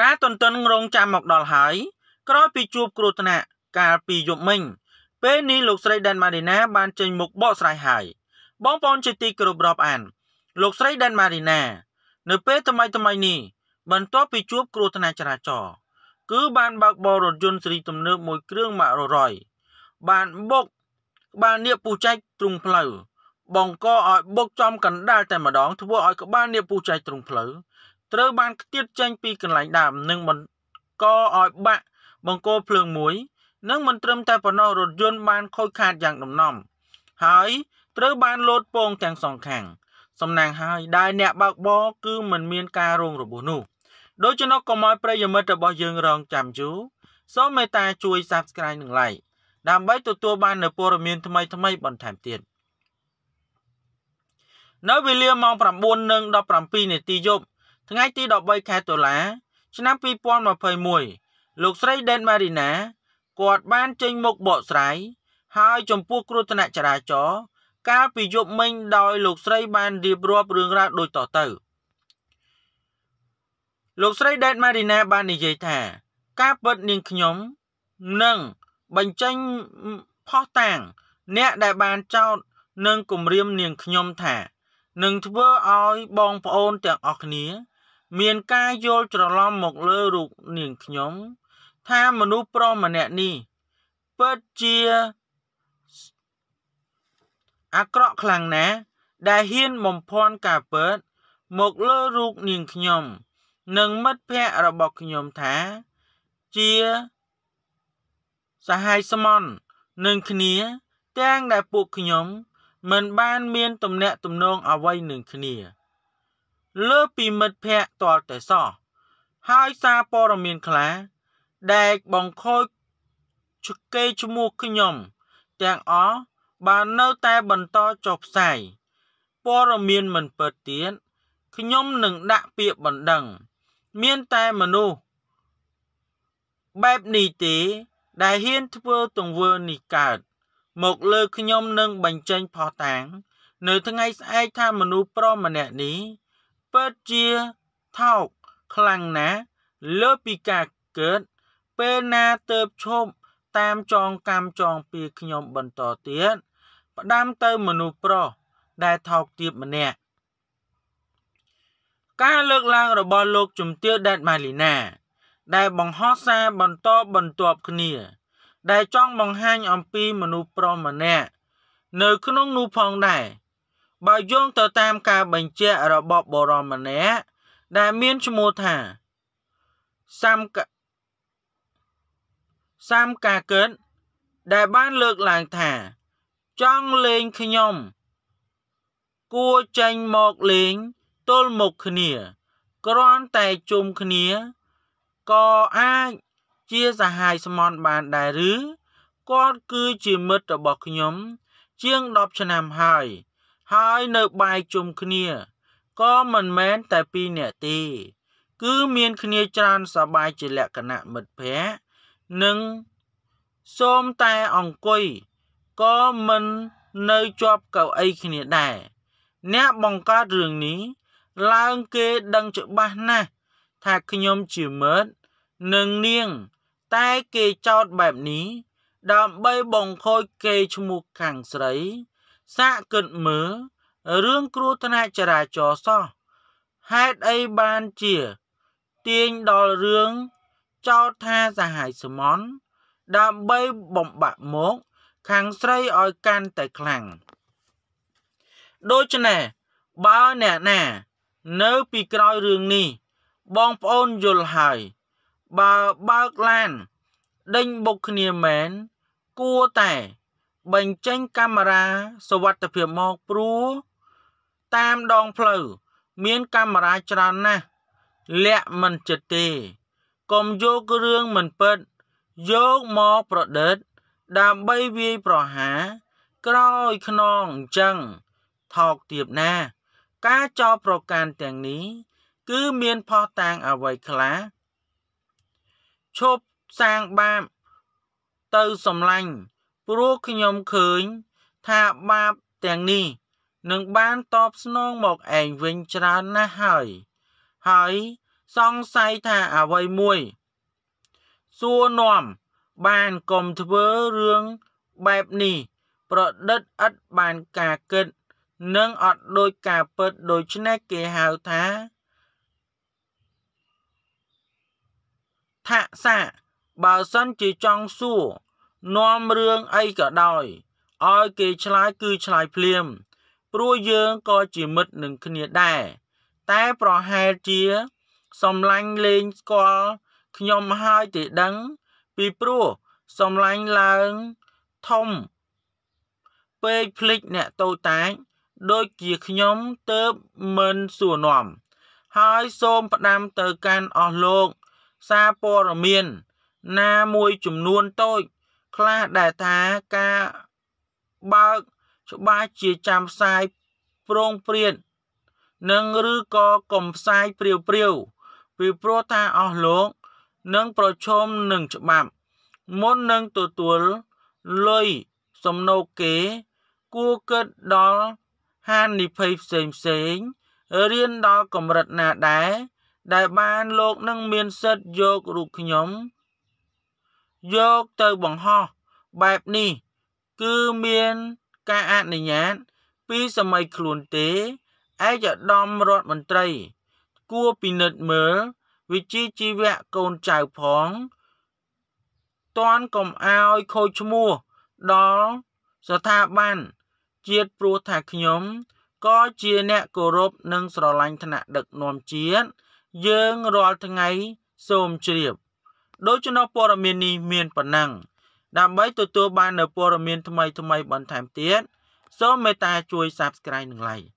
ការទន្ទឹងរង់ចាំមកដល់ហើយ ក្រោយពីជួបគ្រោះថ្នាក់កាលពីយប់មិញពេលនេះលោកស្រីដែនម៉ារីណាបានចេញមុខបកស្រាយហើយបងប្អូនជាទីគោរពរាប់អានលោកស្រីដែនម៉ារីណា នៅពេលថ្មីថ្មីនេះបន្ទាប់ពីជួបគ្រោះថ្នាក់ចរាចរណ៍គឺបានបើកបររថយន្តស៊េរីទំនើបមួយគ្រឿងម៉ាក់ររយ បានបុកក្បាលនៀបពូចែកទ្រុងផ្លូវបង្កឲ្យបុកចំកណ្ដាលតែម្ដងធ្វើឲ្យក្បាលនៀបពូចែកទ្រុងផ្លូវត្រូវបានខ្ទាតចេញពីកន្លែងដើម និងបង្កឲ្យបាក់បង្គោលភ្លើងមួយនិងមិនត្រឹមតែប៉ុណ្ណោះរថយន្តបានខូចខាតយ៉ាងដំណំ ហើយត្រូវបានលោតពងទាំងសងខាងសំណាងហើយដែលអ្នកបើកបរគឺមិនមានការរងរបួសនោះដូច្នោះកុំឲ្យប្រិយមិត្តរបស់យើងរងចាំយូរសូមមេត្តា ជួយ Subscribe និង Like ដើម្បីទទួល បាននូវព័ត៌មាន ថ្មីៗបន្ថែមទៀតនៅវេលាម៉ោង9:17នាទីយប់ថ្ងៃទី13ខែតុលា ឆ្នាំ2021លោកស្រី Den Marina គាត់បានចេញមុខបកស្រាយហើយ ចំពោះគ្រោះថ្នាក់ចរាចរណ៍កាលពីយប់មិញដោយលោកស្រីបានរៀបរាប់រឿងរ៉ាវដូចតទៅលោកស្រី Den Marina បាននិយាយថា ការពិតនាងខ្ញុំនឹងបញ្ចេញផោះតាងអ្នកដែលបានចោទនិងគំរាមនាងខ្ញុំថានឹងធ្វើឲ្យបងប្អូនទាំងអស់គ្នាមាន ការយល់ច្រឡំមកលើរូបនាងខ្ញុំ ថាមនុស្សប្រុសម្នាក់នេះពិតជា អាក្រក់ខ្លាំងណាស់ដែលហ៊ានបំភាន់ការពិតមកលើរូបនាងខ្ញុំនិងមិត្តភ័ក្តិរបស់ខ្ញុំថា ជាសហាយស្មន់នឹងគ្នា ទាំងដែលពួកខ្ញុំ មិនបាន មាន ទំនាក់ទំនងអ្វីនឹងគ្នា។លើពីមិត្តភ័ក្តិតលតែសោះហើយសារព័ត៌មានខ្លា ដែលបង្ខូចគេឈ្មោះខ្ញុំ ទាំងអស់បាននៅតែបន្តចុះផ្សាយព័ត៌មានមិនពិតទៀតខ្ញុំនឹងដាក់ពាក្យបណ្ដឹង មានតែមនុស្សបែបនេះទេដែលហ៊ានធ្វើទង្វើនេះកើតមកលើខ្ញុំនឹងបញ្ចេញផោះតាំងនៅថ្ងៃស្អែកថាមនុស្សប្រុសម្នាក់នេះពិតជាថោកខ្លាំងណាស់លើពីការកើត ពេលណាទៅឈប់តាមចងកម្មចងពីខ្ញុំបន្តទៀតផ្ដាំទៅមនុស្សប្រុសដែលថោកទាបម្នាក់ការលើកឡើងរបស់លោក ជំទាវដេតម៉ាលីណា ដែលបង្ហោះសារបន្តបន្ទាប់គ្នា ដែលចង់បង្ហាញអំពីមនុស្សប្រុសម្នាក់នៅក្នុងនោះផងដែរបើយោងទៅតាមការ បញ្ជាក់របស់បរមម្នាក់ដែលមានឈ្មោះថាសាមកសាមកាកិតដែលបានលើកឡើងថា ចង់លេងខ្ញុំគួរចេញមកលេងទល់មុខគ្នាគ្រាន់តែជុំគ្នាក៏អាចជាសហាយស្មន់បានដែរឬគាត់គឺជាមិត្តរបស់ខ្ញុំ ជាង10ឆ្នាំហើយហើយនៅបាយជុំគ្នាក៏មិនមែនតែពីរនាក់ទេគឺមានគ្នាច្រើនសបាយជាលក្ខណៈមិត្តភ័ក្តិនិង សូមតែអង្គុយក៏មិននៅជាប់កៅអីគ្នាដែរអ្នកបង្កើតរឿងនេះឡើងគេដឹងច្បាស់ណាស់ថាខ្ញុំជាមិត្តនិងនាងតែគេចោតបែបនេះដើម្បីបង្ខូចគេឈ្មោះខាងស្រីសាកគិតមើលរឿងគ្រោះថ្នាក់ចរាចរណ៍សោះហេតុអីបានជា ទាញដល់រឿងចោទថាសហាយសមន់ដើម្បីបំបាក់មកខាងស្រីឲ្យកាន់តែខ្លាំងដូច្នេះបើអ្នកណា នៅពីក្រោយរឿងនេះ បងប្អូនយល់ហើយ បើបើកឡានដេញបុកគ្នាមែនគួរតែបញ្ចេញកាមេរ៉ាសុវត្ថិភាពមកព្រោះតាមដងផ្លូវមានកាមេរ៉ាច្រើនណាស់លាក់មិនចិត្តទេកុំយករឿងមិនពិតយកមកប្រឌិតដើម្បីវាយប្រហារក្រោយខ្នងអញ្ចឹងថោកទាបណា ការចោលប្រកាន់ទាំងនេះគឺមានផោះតាងអ្វីខ្លះឈប់សាងបាបទៅសំឡាញ់ព្រោះខ្ញុំឃើញ ថាបាបទាំងនេះនឹងបានតបស្នងមកឯងវិញច្រើនណាស់ហើយ ហើយ សង្ស័យថាអ្វីមួយ សួរនាំបានកុំធ្វើរឿងបែបនេះប្រឌិតឥតបានការគិតនិងអត់ដូចការពិតដូច្នេះគេហៅថា ថាសាបើសិនជាចង់សួរនាំរឿងអីក៏ដោយឲ្យគេឆ្លើយគឺឆ្លើយភ្លាម ព្រោះយើងក៏ជាមិត្តនឹងគ្នាដែរតែប្រហែលជាសំឡាញ់លេងស្គាល់ខ្ញុំហើយទេដឹង ពីព្រោះសំឡាញ់ឡើងធំពេកភ្លេចអ្នកតូចតាចដូចជាខ្ញុំទៅមិនសួរនាំហើយសូមផ្ដាំទៅកាន់អស់លោកសារព័រមៀនណាមួយចំនួនតូចខ្លះដែលថាការបើកច្បាស់ជាចាំផ្សាយប្រងព្រាតនឹងឬក៏កំផ្សាយព្រាវព្រាវពីព្រោះថាអស់លោកនឹងប្រឈមនឹងច្បាប់មុននឹងទទួលលុយសំណូកគេ គួរគិតដល់ហានិភ័យផ្សេងផ្សេងរៀនដល់កម្រិតណាដែរដែលបាន លោកនឹងមានសិទ្ធយករូបខ្ញុំយកទៅបង្ហោះបែបនេះ គឺមានការអនុញ្ញាតពីសម័យខ្លួនទេឯកឧត្តមរដ្ឋមន្ត្រីគួរពិនិត្យមើលវិជាជីវៈកូនចៅផងតាន់កុំអោយខូចឈ្មោះដល់ស្ថាប័នជាតិព្រោះថាខ្ញុំក៏ជាអ្នកគោរពនិងស្រឡាញ់ថ្នាក់ដឹកនាំជាតិយើងរាល់ថ្ងៃសូមជ្រាបដូចចំណោះព័ត៌មាននេះមានប៉ុណ្ណឹងដើម្បីទទួលបាននូវព័ត៌មានថ្មីៗបន្ថែមទៀតសូមមេត្តាជួយ Subscribe និង Like